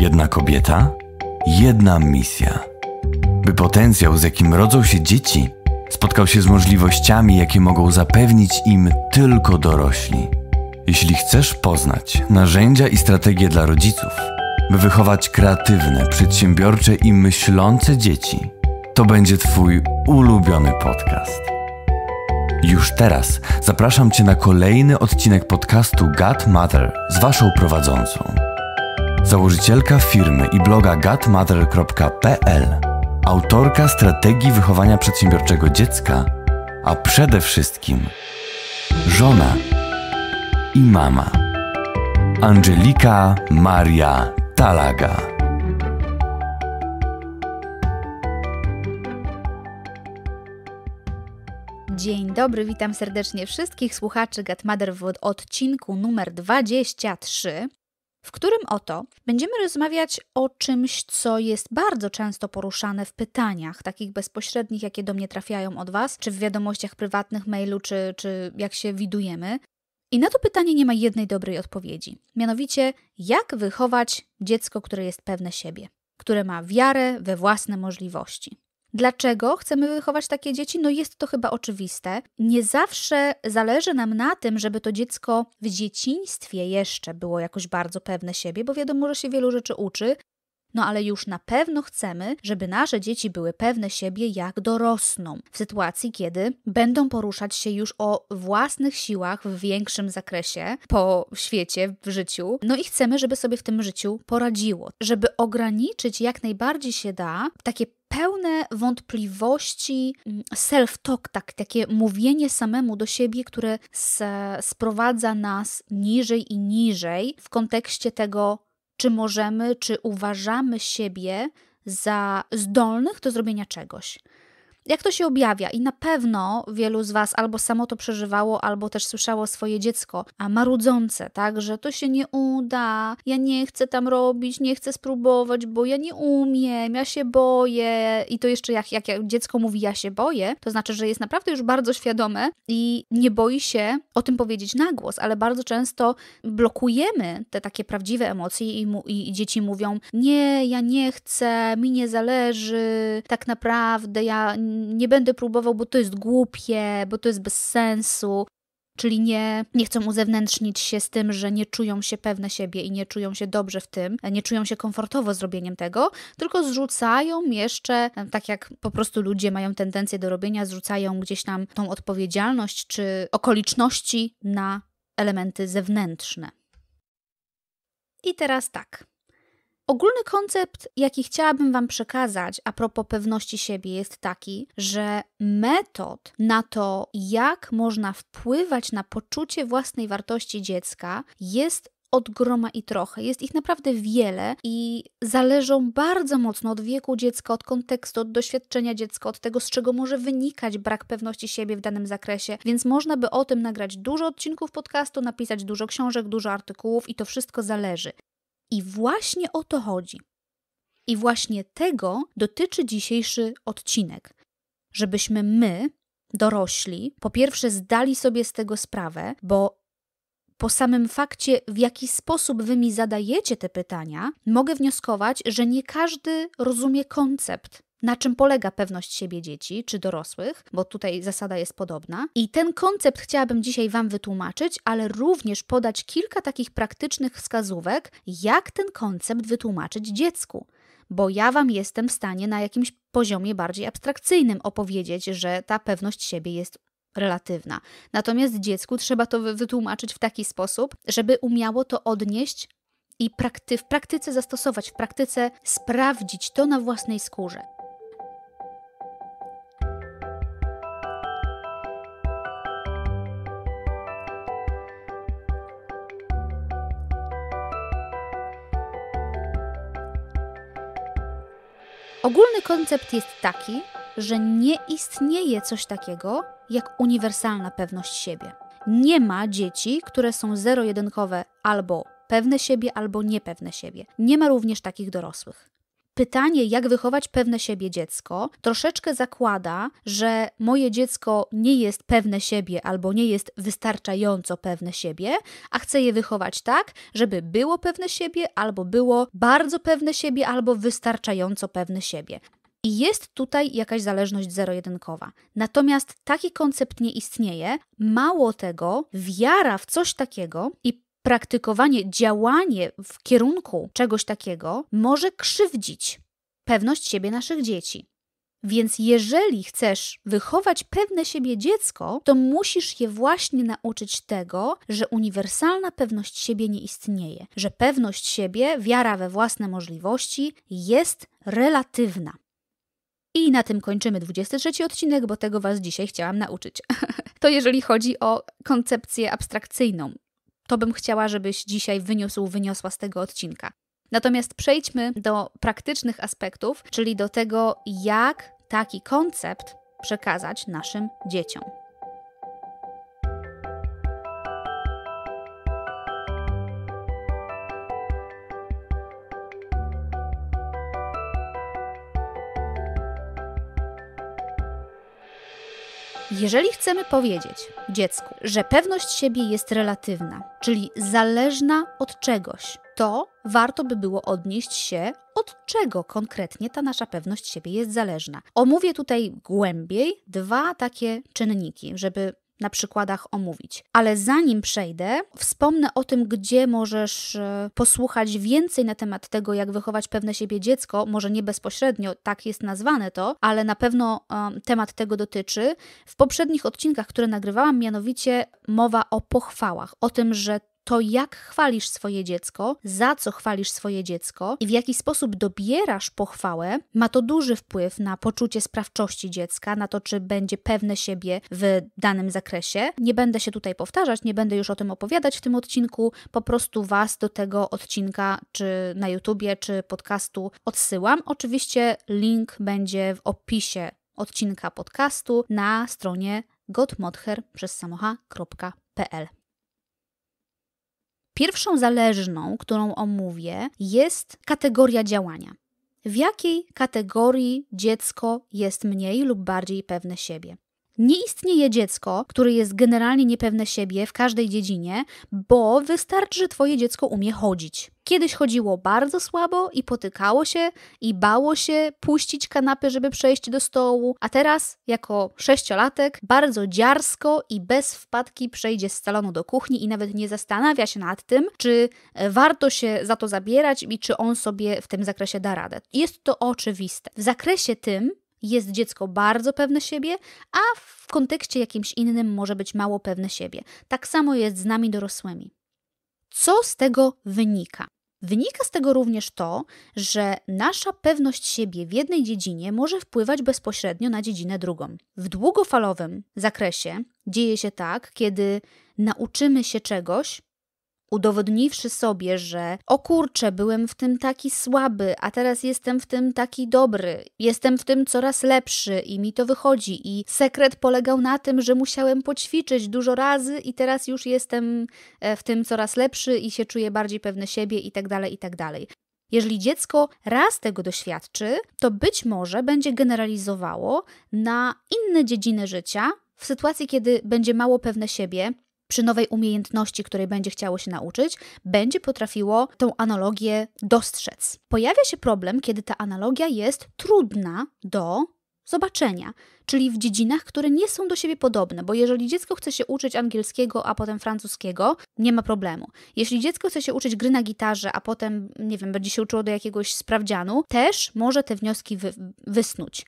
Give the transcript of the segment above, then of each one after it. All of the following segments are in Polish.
Jedna kobieta, jedna misja. By potencjał, z jakim rodzą się dzieci, spotkał się z możliwościami, jakie mogą zapewnić im tylko dorośli. Jeśli chcesz poznać narzędzia i strategie dla rodziców, by wychować kreatywne, przedsiębiorcze i myślące dzieci, to będzie Twój ulubiony podcast. Już teraz zapraszam Cię na kolejny odcinek podcastu God Mother z Waszą prowadzącą założycielka firmy i bloga gutmother.pl, autorka strategii wychowania przedsiębiorczego dziecka, a przede wszystkim żona i mama Angelika Maria Talaga. Dzień dobry, witam serdecznie wszystkich słuchaczy Gatmader w odcinku numer 23 w którym oto będziemy rozmawiać o czymś, co jest bardzo często poruszane w pytaniach, takich bezpośrednich, jakie do mnie trafiają od Was, czy w wiadomościach prywatnych, mailu, czy, czy jak się widujemy. I na to pytanie nie ma jednej dobrej odpowiedzi. Mianowicie, jak wychować dziecko, które jest pewne siebie, które ma wiarę we własne możliwości. Dlaczego chcemy wychować takie dzieci? No jest to chyba oczywiste. Nie zawsze zależy nam na tym, żeby to dziecko w dzieciństwie jeszcze było jakoś bardzo pewne siebie, bo wiadomo, że się wielu rzeczy uczy, no ale już na pewno chcemy, żeby nasze dzieci były pewne siebie, jak dorosną, w sytuacji, kiedy będą poruszać się już o własnych siłach w większym zakresie po świecie, w życiu. No i chcemy, żeby sobie w tym życiu poradziło, żeby ograniczyć jak najbardziej się da takie pełne wątpliwości, mm, self-talk, tak, takie mówienie samemu do siebie, które sprowadza nas niżej i niżej w kontekście tego, czy możemy, czy uważamy siebie za zdolnych do zrobienia czegoś jak to się objawia? I na pewno wielu z Was albo samo to przeżywało, albo też słyszało swoje dziecko a marudzące, tak, że to się nie uda, ja nie chcę tam robić, nie chcę spróbować, bo ja nie umiem, ja się boję. I to jeszcze jak, jak dziecko mówi, ja się boję, to znaczy, że jest naprawdę już bardzo świadome i nie boi się o tym powiedzieć na głos, ale bardzo często blokujemy te takie prawdziwe emocje i, mu, i dzieci mówią, nie, ja nie chcę, mi nie zależy, tak naprawdę ja nie będę próbował, bo to jest głupie, bo to jest bez sensu. Czyli nie, nie chcą uzewnętrznić się z tym, że nie czują się pewne siebie i nie czują się dobrze w tym, nie czują się komfortowo zrobieniem tego, tylko zrzucają jeszcze, e, tak jak po prostu ludzie mają tendencję do robienia, zrzucają gdzieś tam tą odpowiedzialność czy okoliczności na elementy zewnętrzne. I teraz tak. Ogólny koncept, jaki chciałabym Wam przekazać a propos pewności siebie, jest taki, że metod na to, jak można wpływać na poczucie własnej wartości dziecka, jest od groma i trochę. Jest ich naprawdę wiele i zależą bardzo mocno od wieku dziecka, od kontekstu, od doświadczenia dziecka, od tego, z czego może wynikać brak pewności siebie w danym zakresie. Więc można by o tym nagrać dużo odcinków podcastu, napisać dużo książek, dużo artykułów i to wszystko zależy. I właśnie o to chodzi. I właśnie tego dotyczy dzisiejszy odcinek, żebyśmy my, dorośli, po pierwsze zdali sobie z tego sprawę, bo po samym fakcie, w jaki sposób wy mi zadajecie te pytania, mogę wnioskować, że nie każdy rozumie koncept, na czym polega pewność siebie dzieci czy dorosłych, bo tutaj zasada jest podobna. I ten koncept chciałabym dzisiaj Wam wytłumaczyć, ale również podać kilka takich praktycznych wskazówek, jak ten koncept wytłumaczyć dziecku. Bo ja Wam jestem w stanie na jakimś poziomie bardziej abstrakcyjnym opowiedzieć, że ta pewność siebie jest relatywna. Natomiast dziecku trzeba to wytłumaczyć w taki sposób, żeby umiało to odnieść i prakty w praktyce zastosować, w praktyce sprawdzić to na własnej skórze. Ogólny koncept jest taki, że nie istnieje coś takiego jak uniwersalna pewność siebie. Nie ma dzieci, które są zero-jedynkowe albo pewne siebie, albo niepewne siebie. Nie ma również takich dorosłych pytanie, jak wychować pewne siebie dziecko, troszeczkę zakłada, że moje dziecko nie jest pewne siebie albo nie jest wystarczająco pewne siebie, a chcę je wychować tak, żeby było pewne siebie albo było bardzo pewne siebie albo wystarczająco pewne siebie. I jest tutaj jakaś zależność zero-jedynkowa. Natomiast taki koncept nie istnieje. Mało tego, wiara w coś takiego i praktykowanie, działanie w kierunku czegoś takiego może krzywdzić pewność siebie naszych dzieci. Więc jeżeli chcesz wychować pewne siebie dziecko, to musisz je właśnie nauczyć tego, że uniwersalna pewność siebie nie istnieje, że pewność siebie, wiara we własne możliwości jest relatywna. I na tym kończymy 23 odcinek, bo tego Was dzisiaj chciałam nauczyć. to jeżeli chodzi o koncepcję abstrakcyjną, to bym chciała, żebyś dzisiaj wyniósł, wyniosła z tego odcinka. Natomiast przejdźmy do praktycznych aspektów, czyli do tego, jak taki koncept przekazać naszym dzieciom. Jeżeli chcemy powiedzieć dziecku, że pewność siebie jest relatywna, czyli zależna od czegoś, to warto by było odnieść się, od czego konkretnie ta nasza pewność siebie jest zależna. Omówię tutaj głębiej dwa takie czynniki, żeby na przykładach omówić. Ale zanim przejdę, wspomnę o tym, gdzie możesz e, posłuchać więcej na temat tego, jak wychować pewne siebie dziecko. Może nie bezpośrednio, tak jest nazwane to, ale na pewno um, temat tego dotyczy. W poprzednich odcinkach, które nagrywałam, mianowicie mowa o pochwałach, o tym, że to jak chwalisz swoje dziecko, za co chwalisz swoje dziecko i w jaki sposób dobierasz pochwałę, ma to duży wpływ na poczucie sprawczości dziecka, na to, czy będzie pewne siebie w danym zakresie. Nie będę się tutaj powtarzać, nie będę już o tym opowiadać w tym odcinku, po prostu Was do tego odcinka, czy na YouTubie, czy podcastu odsyłam. Oczywiście link będzie w opisie odcinka podcastu na stronie godmother Pierwszą zależną, którą omówię, jest kategoria działania. W jakiej kategorii dziecko jest mniej lub bardziej pewne siebie? Nie istnieje dziecko, które jest generalnie niepewne siebie w każdej dziedzinie, bo wystarczy, że twoje dziecko umie chodzić. Kiedyś chodziło bardzo słabo i potykało się i bało się puścić kanapy, żeby przejść do stołu, a teraz, jako sześciolatek, bardzo dziarsko i bez wpadki przejdzie z salonu do kuchni i nawet nie zastanawia się nad tym, czy e, warto się za to zabierać i czy on sobie w tym zakresie da radę. Jest to oczywiste. W zakresie tym jest dziecko bardzo pewne siebie, a w kontekście jakimś innym może być mało pewne siebie. Tak samo jest z nami dorosłymi. Co z tego wynika? Wynika z tego również to, że nasza pewność siebie w jednej dziedzinie może wpływać bezpośrednio na dziedzinę drugą. W długofalowym zakresie dzieje się tak, kiedy nauczymy się czegoś, udowodniwszy sobie, że o kurczę, byłem w tym taki słaby, a teraz jestem w tym taki dobry, jestem w tym coraz lepszy i mi to wychodzi. I sekret polegał na tym, że musiałem poćwiczyć dużo razy i teraz już jestem e, w tym coraz lepszy i się czuję bardziej pewny siebie i tak dalej, i tak dalej. Jeżeli dziecko raz tego doświadczy, to być może będzie generalizowało na inne dziedziny życia, w sytuacji, kiedy będzie mało pewne siebie, przy nowej umiejętności, której będzie chciało się nauczyć, będzie potrafiło tą analogię dostrzec. Pojawia się problem, kiedy ta analogia jest trudna do zobaczenia, czyli w dziedzinach, które nie są do siebie podobne, bo jeżeli dziecko chce się uczyć angielskiego, a potem francuskiego, nie ma problemu. Jeśli dziecko chce się uczyć gry na gitarze, a potem, nie wiem, będzie się uczyło do jakiegoś sprawdzianu, też może te wnioski wy wysnuć.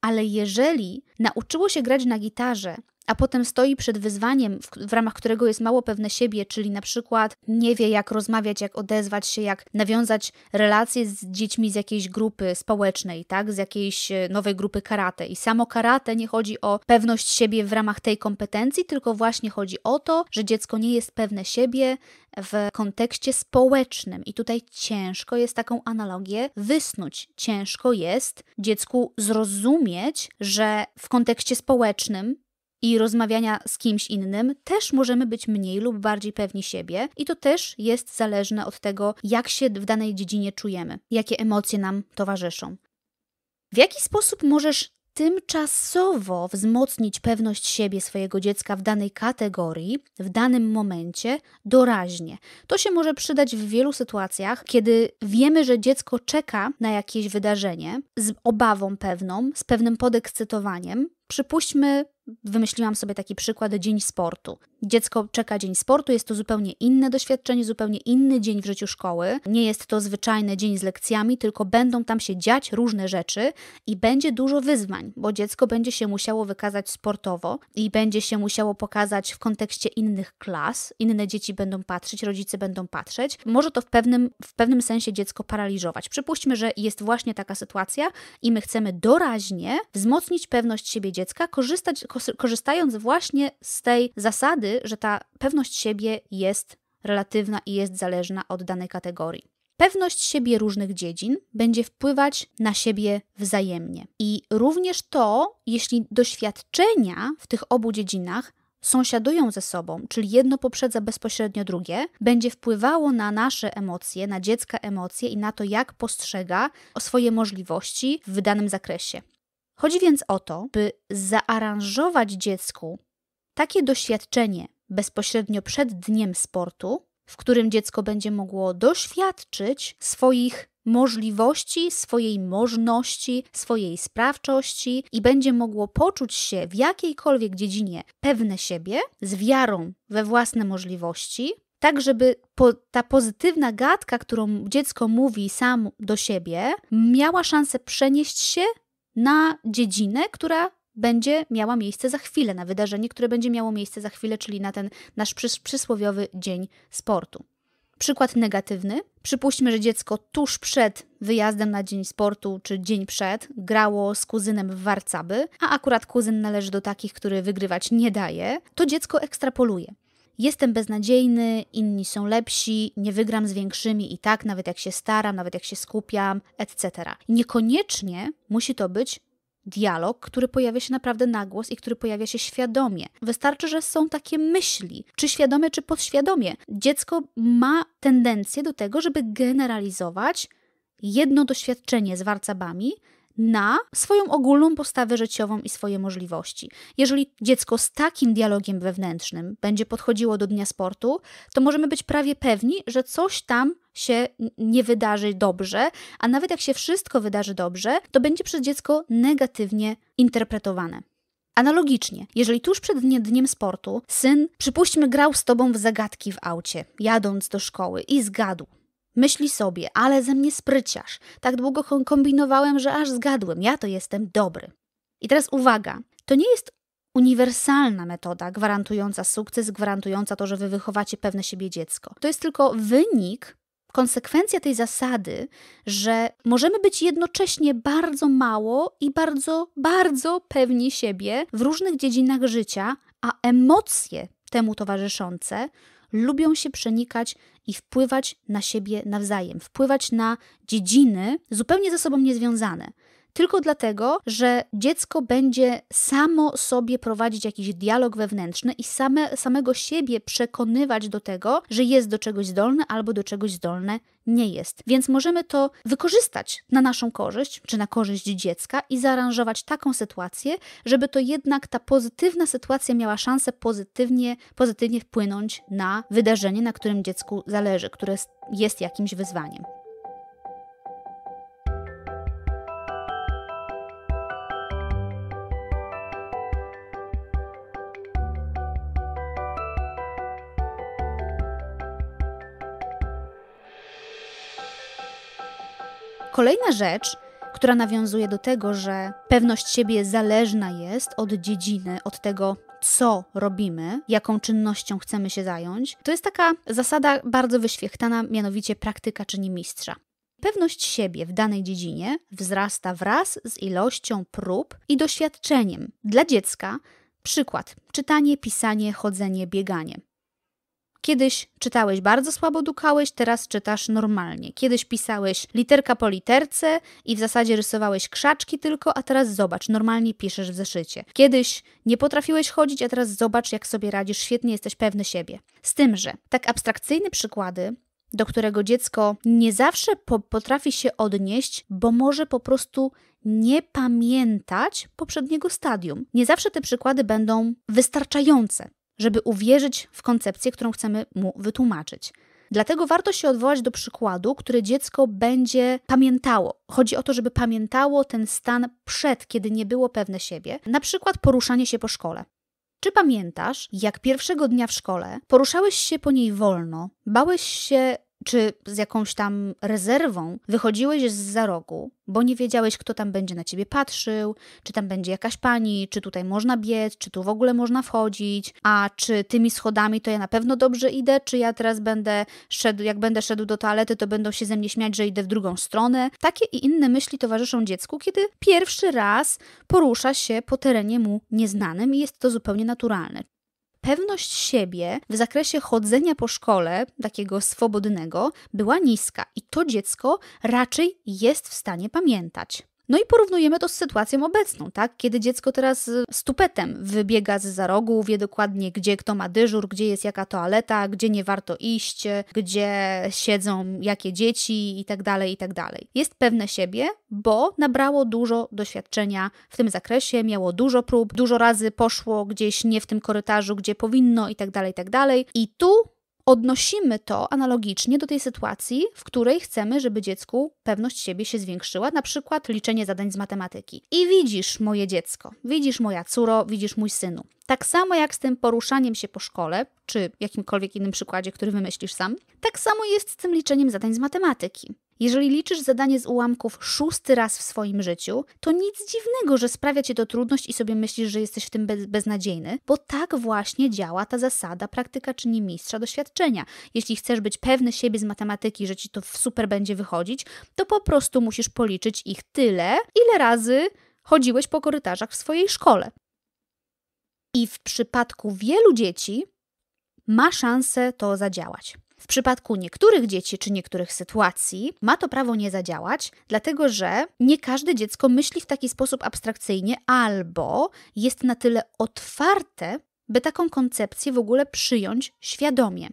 Ale jeżeli nauczyło się grać na gitarze, a potem stoi przed wyzwaniem, w, w, ramach którego jest mało pewne siebie, czyli na przykład nie wie, jak rozmawiać, jak odezwać się, jak nawiązać relacje z dziećmi z jakiejś grupy społecznej, tak, z jakiejś e, nowej grupy karate. I samo karate nie chodzi o pewność siebie w ramach tej kompetencji, tylko właśnie chodzi o to, że dziecko nie jest pewne siebie w kontekście społecznym. I tutaj ciężko jest taką analogię wysnuć. Ciężko jest dziecku zrozumieć, że w kontekście społecznym i rozmawiania z kimś innym, też możemy być mniej lub bardziej pewni siebie i to też jest zależne od tego, jak się w danej dziedzinie czujemy, jakie emocje nam towarzyszą. W jaki sposób możesz tymczasowo wzmocnić pewność siebie swojego dziecka w danej kategorii, w danym momencie, doraźnie. To się może przydać w wielu sytuacjach, kiedy wiemy, że dziecko czeka na jakieś wydarzenie z obawą pewną, z pewnym podekscytowaniem. Przypuśćmy, wymyśliłam sobie taki przykład dzień sportu. Dziecko czeka dzień sportu, jest to zupełnie inne doświadczenie, zupełnie inny dzień w życiu szkoły. Nie jest to zwyczajny dzień z lekcjami, tylko będą tam się dziać różne rzeczy i będzie dużo wyzwań, bo dziecko będzie się musiało wykazać sportowo i będzie się musiało pokazać w kontekście innych klas. Inne dzieci będą patrzeć, rodzice będą patrzeć. Może to w pewnym, w pewnym sensie dziecko paraliżować. Przypuśćmy, że jest właśnie taka sytuacja i my chcemy doraźnie wzmocnić pewność siebie dziecka, korzystać korzystając właśnie z tej zasady, że ta pewność siebie jest relatywna i jest zależna od danej kategorii. Pewność siebie różnych dziedzin będzie wpływać na siebie wzajemnie. I również to, jeśli doświadczenia w tych obu dziedzinach sąsiadują ze sobą, czyli jedno poprzedza bezpośrednio drugie, będzie wpływało na nasze emocje, na dziecka emocje i na to, jak postrzega swoje możliwości w danym zakresie. Chodzi więc o to, by zaaranżować dziecku takie doświadczenie bezpośrednio przed dniem sportu, w którym dziecko będzie mogło doświadczyć swoich możliwości, swojej możności, swojej sprawczości i będzie mogło poczuć się w jakiejkolwiek dziedzinie pewne siebie, z wiarą we własne możliwości, tak żeby po, ta pozytywna gadka, którą dziecko mówi sam do siebie, miała szansę przenieść się na dziedzinę, która będzie miała miejsce za chwilę, na wydarzenie, które będzie miało miejsce za chwilę, czyli na ten nasz przys przysłowiowy dzień sportu. Przykład negatywny. Przypuśćmy, że dziecko tuż przed wyjazdem na dzień sportu czy dzień przed grało z kuzynem w warcaby, a akurat kuzyn należy do takich, który wygrywać nie daje, to dziecko ekstrapoluje. Jestem beznadziejny, inni są lepsi, nie wygram z większymi i tak, nawet jak się staram, nawet jak się skupiam, etc. Niekoniecznie musi to być dialog, który pojawia się naprawdę nagłos i który pojawia się świadomie. Wystarczy, że są takie myśli, czy świadome, czy podświadomie. Dziecko ma tendencję do tego, żeby generalizować jedno doświadczenie z warcabami na swoją ogólną postawę życiową i swoje możliwości. Jeżeli dziecko z takim dialogiem wewnętrznym będzie podchodziło do dnia sportu, to możemy być prawie pewni, że coś tam się nie wydarzy dobrze, a nawet jak się wszystko wydarzy dobrze, to będzie przez dziecko negatywnie interpretowane. Analogicznie, jeżeli tuż przed dniem sportu syn, przypuśćmy, grał z tobą w zagadki w aucie, jadąc do szkoły i zgadł, Myśli sobie, ale ze mnie spryciarz. Tak długo kombinowałem, że aż zgadłem. Ja to jestem dobry. I teraz uwaga, to nie jest uniwersalna metoda gwarantująca sukces, gwarantująca to, że wy wychowacie pewne siebie dziecko. To jest tylko wynik, konsekwencja tej zasady, że możemy być jednocześnie bardzo mało i bardzo, bardzo pewni siebie w różnych dziedzinach życia, a emocje temu towarzyszące lubią się przenikać i wpływać na siebie nawzajem, wpływać na dziedziny zupełnie ze sobą niezwiązane tylko dlatego, że dziecko będzie samo sobie prowadzić jakiś dialog wewnętrzny i same, samego siebie przekonywać do tego, że jest do czegoś zdolne albo do czegoś zdolne nie jest. Więc możemy to wykorzystać na naszą korzyść czy na korzyść dziecka i zaaranżować taką sytuację, żeby to jednak ta pozytywna sytuacja miała szansę pozytywnie, pozytywnie wpłynąć na wydarzenie, na którym dziecku zależy, które jest jakimś wyzwaniem. Kolejna rzecz, która nawiązuje do tego, że pewność siebie zależna jest od dziedziny, od tego, co robimy, jaką czynnością chcemy się zająć, to jest taka zasada bardzo wyświechtana, mianowicie praktyka czyni mistrza. Pewność siebie w danej dziedzinie wzrasta wraz z ilością prób i doświadczeniem. Dla dziecka przykład: czytanie, pisanie, chodzenie, bieganie. Kiedyś czytałeś bardzo słabo, dukałeś, teraz czytasz normalnie. Kiedyś pisałeś literka po literce i w zasadzie rysowałeś krzaczki tylko, a teraz zobacz, normalnie piszesz w zeszycie. Kiedyś nie potrafiłeś chodzić, a teraz zobacz, jak sobie radzisz, świetnie jesteś pewny siebie. Z tym, że tak abstrakcyjne przykłady do którego dziecko nie zawsze po potrafi się odnieść, bo może po prostu nie pamiętać poprzedniego stadium. Nie zawsze te przykłady będą wystarczające żeby uwierzyć w koncepcję, którą chcemy mu wytłumaczyć. Dlatego warto się odwołać do przykładu, który dziecko będzie pamiętało. Chodzi o to, żeby pamiętało ten stan przed, kiedy nie było pewne siebie, na przykład poruszanie się po szkole. Czy pamiętasz, jak pierwszego dnia w szkole poruszałeś się po niej wolno, bałeś się czy z jakąś tam rezerwą wychodziłeś z za rogu, bo nie wiedziałeś, kto tam będzie na ciebie patrzył, czy tam będzie jakaś pani, czy tutaj można biec, czy tu w ogóle można wchodzić, a czy tymi schodami to ja na pewno dobrze idę, czy ja teraz będę szedł, jak będę szedł do toalety, to będą się ze mnie śmiać, że idę w drugą stronę. Takie i inne myśli towarzyszą dziecku, kiedy pierwszy raz porusza się po terenie mu nieznanym i jest to zupełnie naturalne pewność siebie w zakresie chodzenia po szkole, takiego swobodnego, była niska i to dziecko raczej jest w stanie pamiętać. No i porównujemy to z sytuacją obecną, tak? Kiedy dziecko teraz z tupetem wybiega z za rogu, wie dokładnie, gdzie kto ma dyżur, gdzie jest jaka toaleta, gdzie nie warto iść, gdzie siedzą jakie dzieci i tak dalej, i tak dalej. Jest pewne siebie, bo nabrało dużo doświadczenia w tym zakresie, miało dużo prób, dużo razy poszło gdzieś nie w tym korytarzu, gdzie powinno i tak dalej, i tak dalej. I tu odnosimy to analogicznie do tej sytuacji, w której chcemy, żeby dziecku pewność siebie się zwiększyła, na przykład liczenie zadań z matematyki. I widzisz moje dziecko, widzisz moja córo, widzisz mój synu. Tak samo jak z tym poruszaniem się po szkole, czy jakimkolwiek innym przykładzie, który wymyślisz sam, tak samo jest z tym liczeniem zadań z matematyki. Jeżeli liczysz zadanie z ułamków szósty raz w swoim życiu, to nic dziwnego, że sprawia ci to trudność i sobie myślisz, że jesteś w tym bez, beznadziejny, bo tak właśnie działa ta zasada praktyka czyni mistrza doświadczenia. Jeśli chcesz być pewny siebie z matematyki, że ci to super będzie wychodzić, to po prostu musisz policzyć ich tyle, ile razy chodziłeś po korytarzach w swojej szkole. I w przypadku wielu dzieci ma szansę to zadziałać. W przypadku niektórych dzieci czy niektórych sytuacji ma to prawo nie zadziałać, dlatego że nie każde dziecko myśli w taki sposób abstrakcyjnie albo jest na tyle otwarte, by taką koncepcję w ogóle przyjąć świadomie.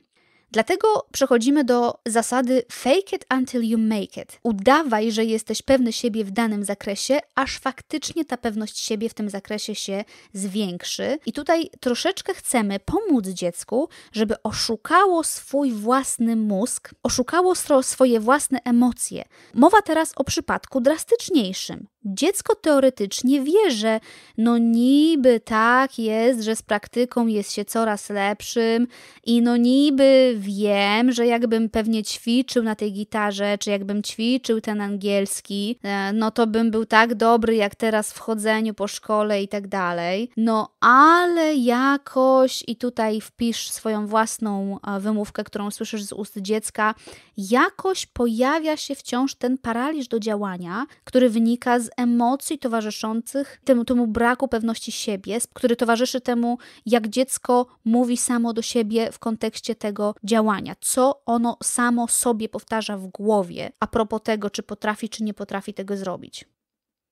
Dlatego przechodzimy do zasady fake it until you make it. Udawaj, że jesteś pewny siebie w danym zakresie, aż faktycznie ta pewność siebie w tym zakresie się zwiększy. I tutaj troszeczkę chcemy pomóc dziecku, żeby oszukało swój własny mózg, oszukało swoje własne emocje. Mowa teraz o przypadku drastyczniejszym. Dziecko teoretycznie wie, że no niby tak jest, że z praktyką jest się coraz lepszym i no niby wiem, że jakbym pewnie ćwiczył na tej gitarze, czy jakbym ćwiczył ten angielski, e, no to bym był tak dobry jak teraz w chodzeniu po szkole i tak dalej. No ale jakoś, i tutaj wpisz swoją własną e, wymówkę, którą słyszysz z ust dziecka, jakoś pojawia się wciąż ten paraliż do działania, który wynika z emocji towarzyszących temu, temu braku pewności siebie, który towarzyszy temu, jak dziecko mówi samo do siebie w kontekście tego, działania, co ono samo sobie powtarza w głowie a propos tego, czy potrafi, czy nie potrafi tego zrobić.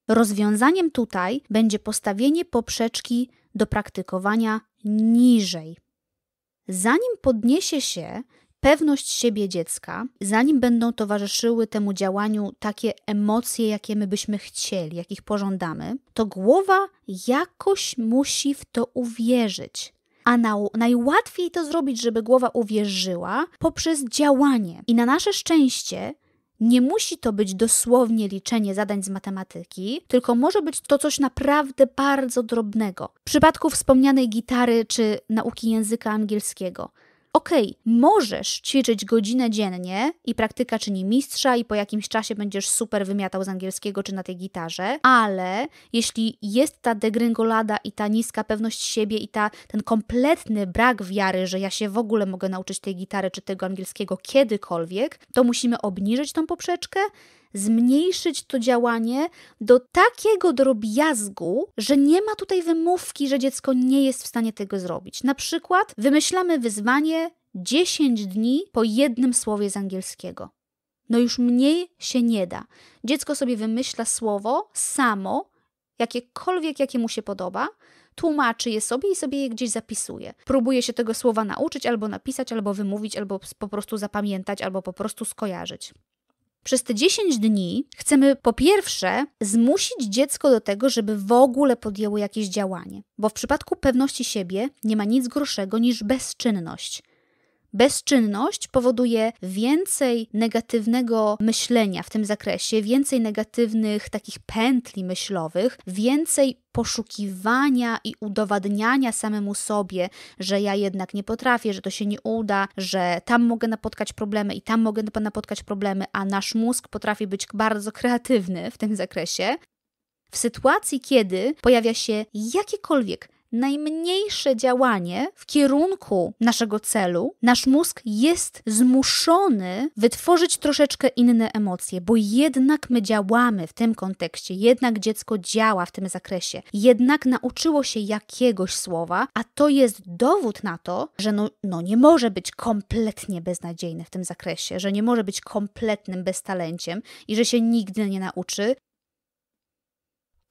Rozwiązaniem tutaj będzie postawienie poprzeczki do praktykowania niżej. Zanim podniesie się pewność siebie dziecka, zanim będą towarzyszyły temu działaniu takie emocje, jakie my byśmy chcieli, jakich pożądamy, to głowa jakoś musi w to uwierzyć a na, najłatwiej to zrobić, żeby głowa uwierzyła poprzez działanie. I na nasze szczęście nie musi to być dosłownie liczenie zadań z matematyki, tylko może być to coś naprawdę bardzo drobnego. W przypadku wspomnianej gitary czy nauki języka angielskiego, okej, okay, możesz ćwiczyć godzinę dziennie i praktyka czyni mistrza i po jakimś czasie będziesz super wymiatał z angielskiego czy na tej gitarze, ale jeśli jest ta degringolada i ta niska pewność siebie i ta, ten kompletny brak wiary, że ja się w ogóle mogę nauczyć tej gitary czy tego angielskiego kiedykolwiek, to musimy obniżyć tą poprzeczkę zmniejszyć to działanie do takiego drobiazgu, że nie ma tutaj wymówki, że dziecko nie jest w stanie tego zrobić. Na przykład wymyślamy wyzwanie 10 dni po jednym słowie z angielskiego. No już mniej się nie da. Dziecko sobie wymyśla słowo samo, jakiekolwiek, jakie mu się podoba, tłumaczy je sobie i sobie je gdzieś zapisuje. Próbuje się tego słowa nauczyć, albo napisać, albo wymówić, albo po prostu zapamiętać, albo po prostu skojarzyć. Przez te 10 dni chcemy po pierwsze zmusić dziecko do tego, żeby w ogóle podjęło jakieś działanie, bo w przypadku pewności siebie nie ma nic gorszego niż bezczynność bezczynność powoduje więcej negatywnego myślenia w tym zakresie, więcej negatywnych takich pętli myślowych, więcej poszukiwania i udowadniania samemu sobie, że ja jednak nie potrafię, że to się nie uda, że tam mogę napotkać problemy i tam mogę napotkać problemy, a nasz mózg potrafi być bardzo kreatywny w tym zakresie. W sytuacji, kiedy pojawia się jakiekolwiek najmniejsze działanie w kierunku naszego celu, nasz mózg jest zmuszony wytworzyć troszeczkę inne emocje, bo jednak my działamy w tym kontekście, jednak dziecko działa w tym zakresie, jednak nauczyło się jakiegoś słowa, a to jest dowód na to, że no, no nie może być kompletnie beznadziejny w tym zakresie, że nie może być kompletnym beztalenciem i że się nigdy nie nauczy,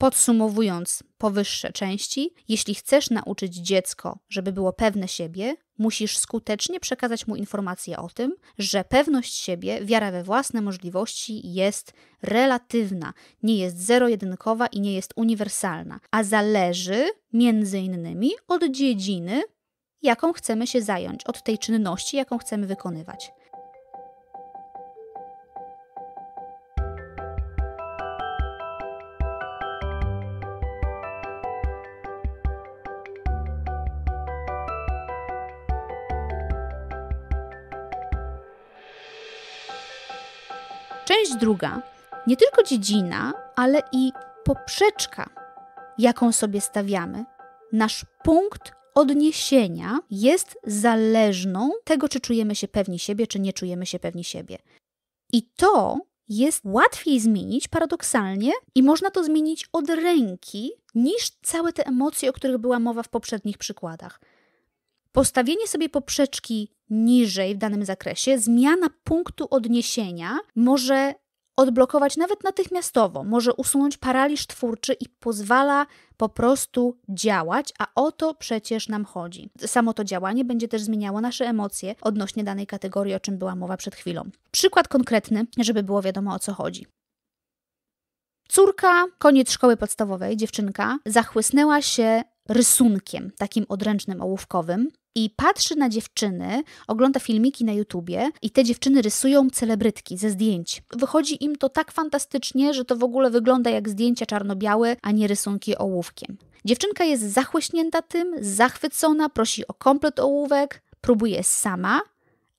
Podsumowując powyższe części, jeśli chcesz nauczyć dziecko, żeby było pewne siebie, musisz skutecznie przekazać mu informację o tym, że pewność siebie, wiara we własne możliwości jest relatywna, nie jest zero-jedynkowa i nie jest uniwersalna, a zależy między innymi od dziedziny, jaką chcemy się zająć, od tej czynności, jaką chcemy wykonywać. druga. Nie tylko dziedzina, ale i poprzeczka, jaką sobie stawiamy. Nasz punkt odniesienia jest zależną tego, czy czujemy się pewni siebie, czy nie czujemy się pewni siebie. I to jest łatwiej zmienić paradoksalnie i można to zmienić od ręki niż całe te emocje, o których była mowa w poprzednich przykładach. Postawienie sobie poprzeczki niżej w danym zakresie, zmiana punktu odniesienia może odblokować nawet natychmiastowo, może usunąć paraliż twórczy i pozwala po prostu działać, a o to przecież nam chodzi. Samo to działanie będzie też zmieniało nasze emocje odnośnie danej kategorii, o czym była mowa przed chwilą. Przykład konkretny, żeby było wiadomo o co chodzi. Córka, koniec szkoły podstawowej, dziewczynka, zachłysnęła się rysunkiem, takim odręcznym, ołówkowym i patrzy na dziewczyny, ogląda filmiki na YouTubie i te dziewczyny rysują celebrytki ze zdjęć. Wychodzi im to tak fantastycznie, że to w ogóle wygląda jak zdjęcia czarno-białe, a nie rysunki ołówkiem. Dziewczynka jest zachłyśnięta tym, zachwycona, prosi o komplet ołówek, próbuje sama,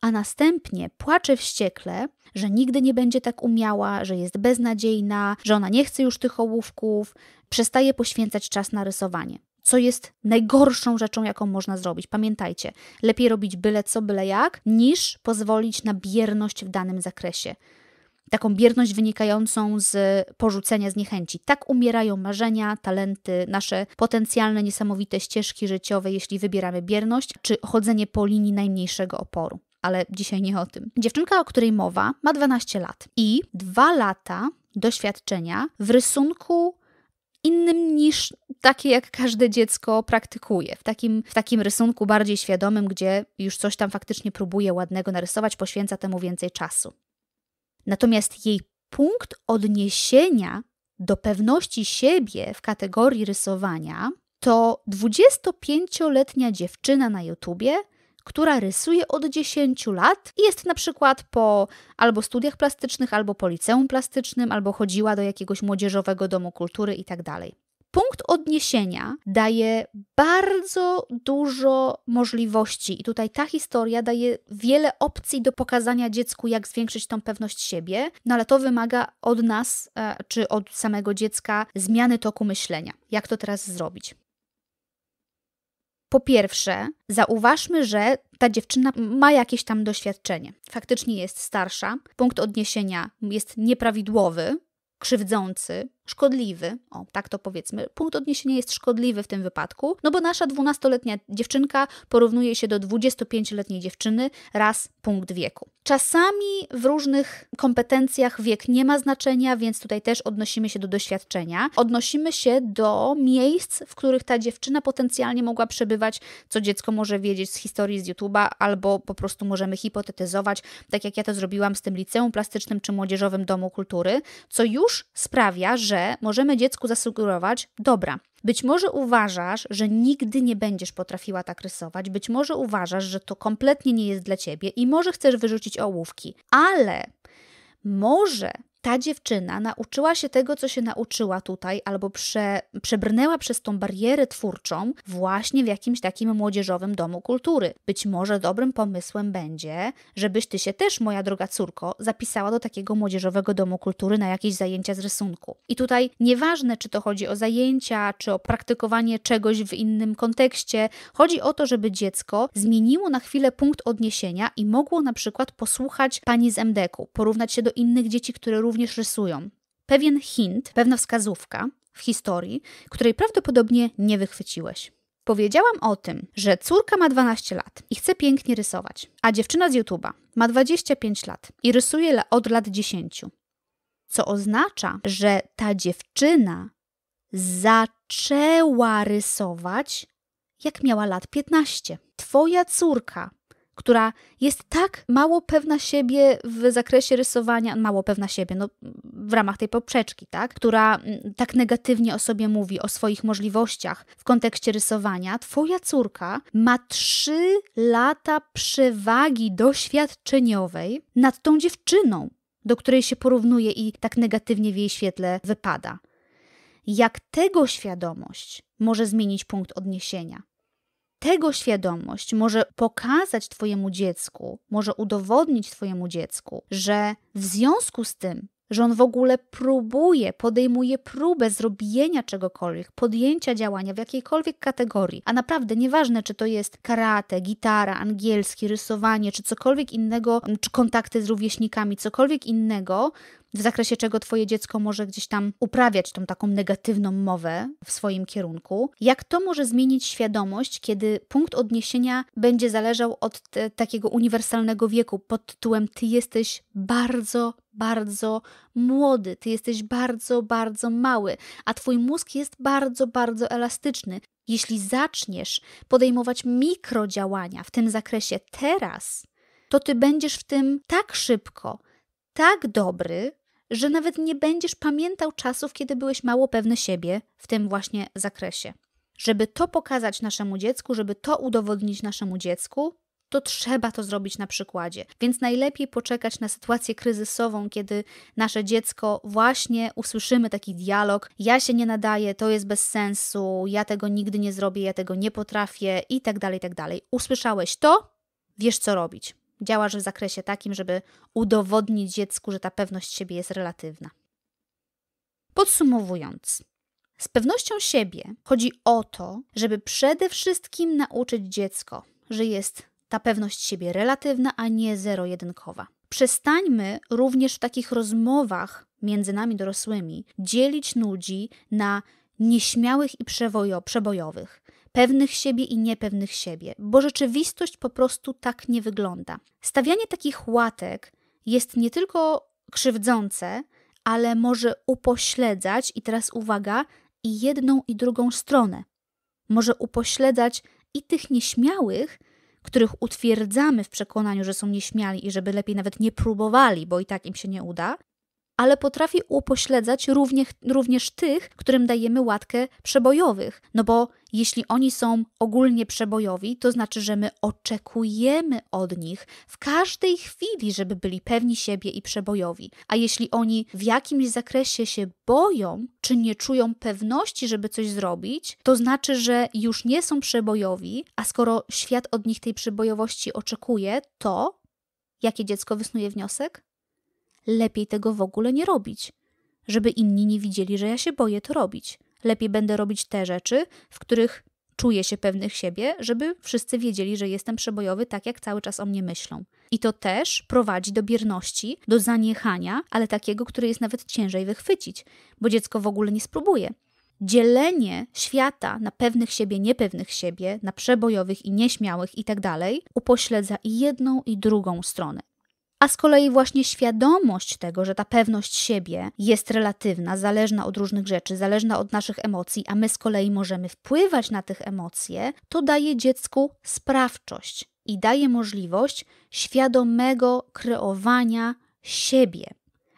a następnie płacze wściekle, że nigdy nie będzie tak umiała, że jest beznadziejna, że ona nie chce już tych ołówków, przestaje poświęcać czas na rysowanie co jest najgorszą rzeczą, jaką można zrobić. Pamiętajcie, lepiej robić byle co, byle jak, niż pozwolić na bierność w danym zakresie. Taką bierność wynikającą z porzucenia, z niechęci. Tak umierają marzenia, talenty, nasze potencjalne niesamowite ścieżki życiowe, jeśli wybieramy bierność czy chodzenie po linii najmniejszego oporu ale dzisiaj nie o tym. Dziewczynka, o której mowa, ma 12 lat i 2 lata doświadczenia w rysunku innym niż takie, jak każde dziecko praktykuje. W takim, w takim rysunku bardziej świadomym, gdzie już coś tam faktycznie próbuje ładnego narysować, poświęca temu więcej czasu. Natomiast jej punkt odniesienia do pewności siebie w kategorii rysowania to 25-letnia dziewczyna na YouTubie, która rysuje od 10 lat i jest na przykład po albo studiach plastycznych, albo po liceum plastycznym, albo chodziła do jakiegoś młodzieżowego domu kultury itd. Tak Punkt odniesienia daje bardzo dużo możliwości, i tutaj ta historia daje wiele opcji do pokazania dziecku, jak zwiększyć tą pewność siebie, no ale to wymaga od nas e, czy od samego dziecka zmiany toku myślenia. Jak to teraz zrobić? Po pierwsze, zauważmy, że ta dziewczyna ma jakieś tam doświadczenie. Faktycznie jest starsza, punkt odniesienia jest nieprawidłowy, krzywdzący, szkodliwy, o tak to powiedzmy, punkt odniesienia jest szkodliwy w tym wypadku, no bo nasza 12-letnia dziewczynka porównuje się do 25-letniej dziewczyny raz punkt wieku. Czasami w różnych kompetencjach wiek nie ma znaczenia, więc tutaj też odnosimy się do doświadczenia, odnosimy się do miejsc, w których ta dziewczyna potencjalnie mogła przebywać, co dziecko może wiedzieć z historii z YouTube'a, albo po prostu możemy hipotetyzować, tak jak ja to zrobiłam z tym liceum plastycznym czy młodzieżowym domu kultury, co już sprawia, że że możemy dziecku zasugerować: dobra, być może uważasz, że nigdy nie będziesz potrafiła tak rysować, być może uważasz, że to kompletnie nie jest dla ciebie i może chcesz wyrzucić ołówki, ale może ta dziewczyna nauczyła się tego, co się nauczyła tutaj, albo prze, przebrnęła przez tą barierę twórczą właśnie w jakimś takim młodzieżowym domu kultury. Być może dobrym pomysłem będzie, żebyś ty się też, moja droga córko, zapisała do takiego młodzieżowego domu kultury na jakieś zajęcia z rysunku. I tutaj nieważne, czy to chodzi o zajęcia, czy o praktykowanie czegoś w innym kontekście, chodzi o to, żeby dziecko zmieniło na chwilę punkt odniesienia i mogło na przykład posłuchać pani z MDK-u, porównać się do innych dzieci, które również również rysują. Pewien hint, pewna wskazówka w historii, której prawdopodobnie nie wychwyciłeś. Powiedziałam o tym, że córka ma 12 lat i chce pięknie rysować, a dziewczyna z YouTube'a ma 25 lat i rysuje od lat 10. Co oznacza, że ta dziewczyna zaczęła rysować, jak miała lat 15. Twoja córka która jest tak mało pewna siebie w zakresie rysowania, mało pewna siebie, no w ramach tej poprzeczki, tak, która mm, tak negatywnie o sobie mówi, o swoich możliwościach w kontekście rysowania, twoja córka ma trzy lata przewagi doświadczeniowej nad tą dziewczyną, do której się porównuje i tak negatywnie w jej świetle wypada. Jak tego świadomość może zmienić punkt odniesienia? tego świadomość może pokazać Twojemu dziecku, może udowodnić Twojemu dziecku, że w związku z tym, że on w ogóle próbuje, podejmuje próbę zrobienia czegokolwiek, podjęcia działania w jakiejkolwiek kategorii, a naprawdę nieważne, czy to jest karate, gitara, angielski, rysowanie, czy cokolwiek innego, czy kontakty z rówieśnikami, cokolwiek innego, w zakresie czego Twoje dziecko może gdzieś tam uprawiać tą taką negatywną mowę w swoim kierunku, jak to może zmienić świadomość, kiedy punkt odniesienia będzie zależał od te, takiego uniwersalnego wieku pod tytułem Ty jesteś bardzo, bardzo młody, ty jesteś bardzo, bardzo mały, a twój mózg jest bardzo, bardzo elastyczny. Jeśli zaczniesz podejmować mikrodziałania w tym zakresie teraz, to ty będziesz w tym tak szybko, tak dobry, że nawet nie będziesz pamiętał czasów, kiedy byłeś mało pewny siebie w tym właśnie zakresie. Żeby to pokazać naszemu dziecku, żeby to udowodnić naszemu dziecku, to trzeba to zrobić na przykładzie. Więc najlepiej poczekać na sytuację kryzysową, kiedy nasze dziecko właśnie usłyszymy taki dialog: Ja się nie nadaję, to jest bez sensu, ja tego nigdy nie zrobię, ja tego nie potrafię, i tak dalej, tak dalej. Usłyszałeś to, wiesz co robić. Działasz w zakresie takim, żeby udowodnić dziecku, że ta pewność siebie jest relatywna. Podsumowując, z pewnością siebie chodzi o to, żeby przede wszystkim nauczyć dziecko, że jest ta pewność siebie relatywna, a nie zero-jedynkowa. Przestańmy również w takich rozmowach między nami dorosłymi dzielić ludzi na nieśmiałych i przebojowych pewnych siebie i niepewnych siebie, bo rzeczywistość po prostu tak nie wygląda. Stawianie takich łatek jest nie tylko krzywdzące, ale może upośledzać, i teraz uwaga, i jedną i drugą stronę. Może upośledzać i tych nieśmiałych, których utwierdzamy w przekonaniu, że są nieśmiali i żeby lepiej nawet nie próbowali, bo i tak im się nie uda, ale potrafi upośledzać również, również tych, którym dajemy łatkę przebojowych. No bo jeśli oni są ogólnie przebojowi, to znaczy, że my oczekujemy od nich w każdej chwili, żeby byli pewni siebie i przebojowi. A jeśli oni w jakimś zakresie się boją, czy nie czują pewności, żeby coś zrobić, to znaczy, że już nie są przebojowi, a skoro świat od nich tej przebojowości oczekuje, to jakie dziecko wysnuje wniosek? lepiej tego w ogóle nie robić, żeby inni nie widzieli, że ja się boję to robić. Lepiej będę robić te rzeczy, w których czuję się pewnych siebie, żeby wszyscy wiedzieli, że jestem przebojowy, tak jak cały czas o mnie myślą. I to też prowadzi do bierności, do zaniechania, ale takiego, który jest nawet ciężej wychwycić, bo dziecko w ogóle nie spróbuje. Dzielenie świata na pewnych siebie, niepewnych siebie, na przebojowych i nieśmiałych i tak dalej, upośledza i jedną, i drugą stronę. A z kolei właśnie świadomość tego, że ta pewność siebie jest relatywna, zależna od różnych rzeczy, zależna od naszych emocji, a my z kolei możemy wpływać na tych emocje, to daje dziecku sprawczość i daje możliwość świadomego kreowania siebie,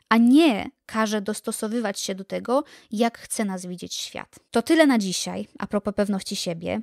a nie każe dostosowywać się do tego, jak chce nas widzieć świat. To tyle na dzisiaj a propos pewności siebie.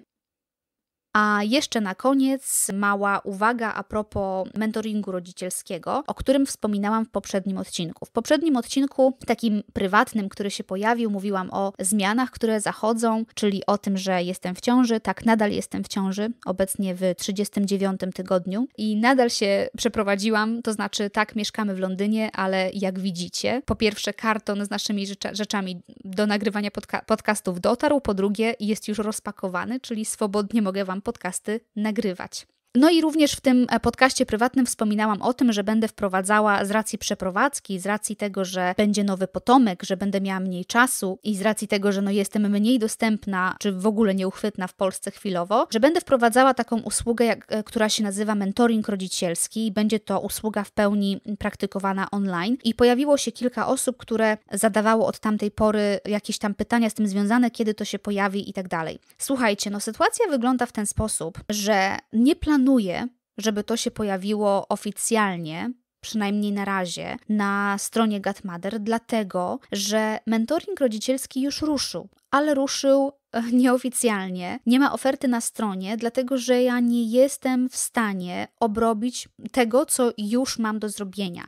A jeszcze na koniec mała uwaga a propos mentoringu rodzicielskiego, o którym wspominałam w poprzednim odcinku. W poprzednim odcinku, takim prywatnym, który się pojawił, mówiłam o zmianach, które zachodzą, czyli o tym, że jestem w ciąży. Tak, nadal jestem w ciąży, obecnie w 39 tygodniu i nadal się przeprowadziłam, to znaczy tak, mieszkamy w Londynie, ale jak widzicie, po pierwsze karton z naszymi rzeczami do nagrywania podca podcastów dotarł, po drugie jest już rozpakowany, czyli swobodnie mogę Wam podcasty nagrywać. No i również w tym e, podcaście prywatnym wspominałam o tym, że będę wprowadzała z racji przeprowadzki, z racji tego, że będzie nowy potomek, że będę miała mniej czasu i z racji tego, że no jestem mniej dostępna, czy w ogóle nieuchwytna w Polsce chwilowo, że będę wprowadzała taką usługę, jak, e, która się nazywa mentoring rodzicielski i będzie to usługa w pełni praktykowana online. I pojawiło się kilka osób, które zadawało od tamtej pory jakieś tam pytania z tym związane, kiedy to się pojawi i tak dalej. Słuchajcie, no sytuacja wygląda w ten sposób, że nie planuję planuję, żeby to się pojawiło oficjalnie, przynajmniej na razie, na stronie Gatmader, dlatego że mentoring rodzicielski już ruszył, ale ruszył e, nieoficjalnie. Nie ma oferty na stronie, dlatego że ja nie jestem w stanie obrobić tego, co już mam do zrobienia.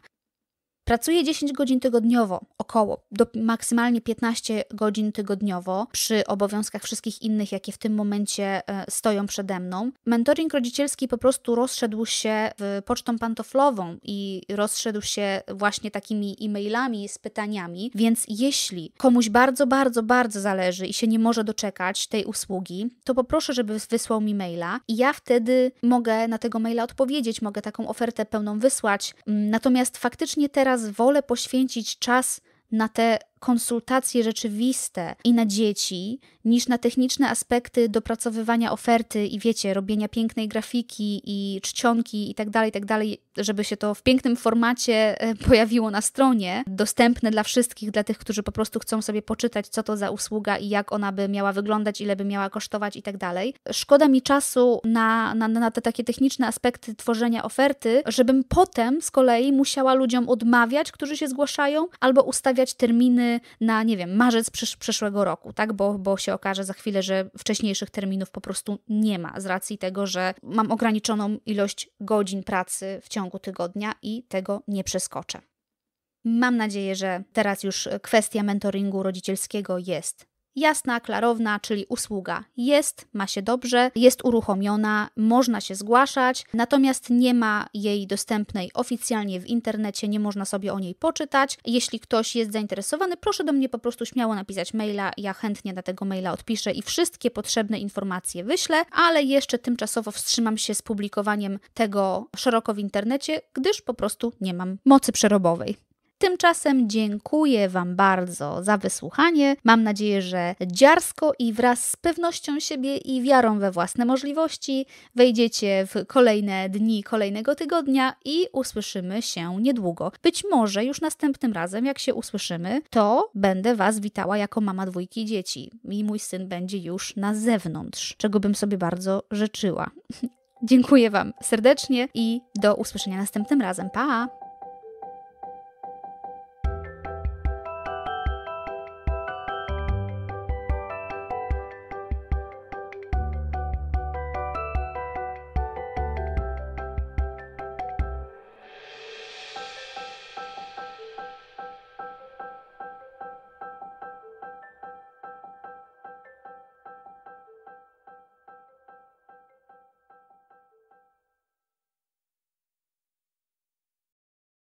Pracuję 10 godzin tygodniowo, około, do maksymalnie 15 godzin tygodniowo przy obowiązkach wszystkich innych, jakie w tym momencie e, stoją przede mną. Mentoring rodzicielski po prostu rozszedł się pocztą pantoflową i rozszedł się właśnie takimi e-mailami z pytaniami, więc jeśli komuś bardzo, bardzo, bardzo zależy i się nie może doczekać tej usługi, to poproszę, żeby wysłał mi maila i ja wtedy mogę na tego maila odpowiedzieć, mogę taką ofertę pełną wysłać. Mm, natomiast faktycznie teraz teraz wolę poświęcić czas na te konsultacje rzeczywiste i na dzieci, niż na techniczne aspekty dopracowywania oferty i wiecie, robienia pięknej grafiki i czcionki i tak dalej, tak dalej, żeby się to w pięknym formacie e, pojawiło na stronie, dostępne dla wszystkich, dla tych, którzy po prostu chcą sobie poczytać, co to za usługa i jak ona by miała wyglądać, ile by miała kosztować i tak dalej. Szkoda mi czasu na, na, na te takie techniczne aspekty tworzenia oferty, żebym potem z kolei musiała ludziom odmawiać, którzy się zgłaszają, albo ustawiać terminy na, nie wiem, marzec przysz przyszłego roku, tak? Bo, bo się okaże za chwilę, że wcześniejszych terminów po prostu nie ma z racji tego, że mam ograniczoną ilość godzin pracy w ciągu tygodnia i tego nie przeskoczę. Mam nadzieję, że teraz już kwestia mentoringu rodzicielskiego jest jasna, klarowna, czyli usługa jest, ma się dobrze, jest uruchomiona, można się zgłaszać, natomiast nie ma jej dostępnej oficjalnie w internecie, nie można sobie o niej poczytać. Jeśli ktoś jest zainteresowany, proszę do mnie po prostu śmiało napisać maila, ja chętnie na tego maila odpiszę i wszystkie potrzebne informacje wyślę, ale jeszcze tymczasowo wstrzymam się z publikowaniem tego szeroko w internecie, gdyż po prostu nie mam mocy przerobowej. Tymczasem dziękuję Wam bardzo za wysłuchanie. Mam nadzieję, że dziarsko i wraz z pewnością siebie i wiarą we własne możliwości wejdziecie w kolejne dni kolejnego tygodnia i usłyszymy się niedługo. Być może już następnym razem, jak się usłyszymy, to będę Was witała jako mama dwójki dzieci i mój syn będzie już na zewnątrz, czego bym sobie bardzo życzyła. Dziękuję Wam serdecznie i do usłyszenia następnym razem. Pa!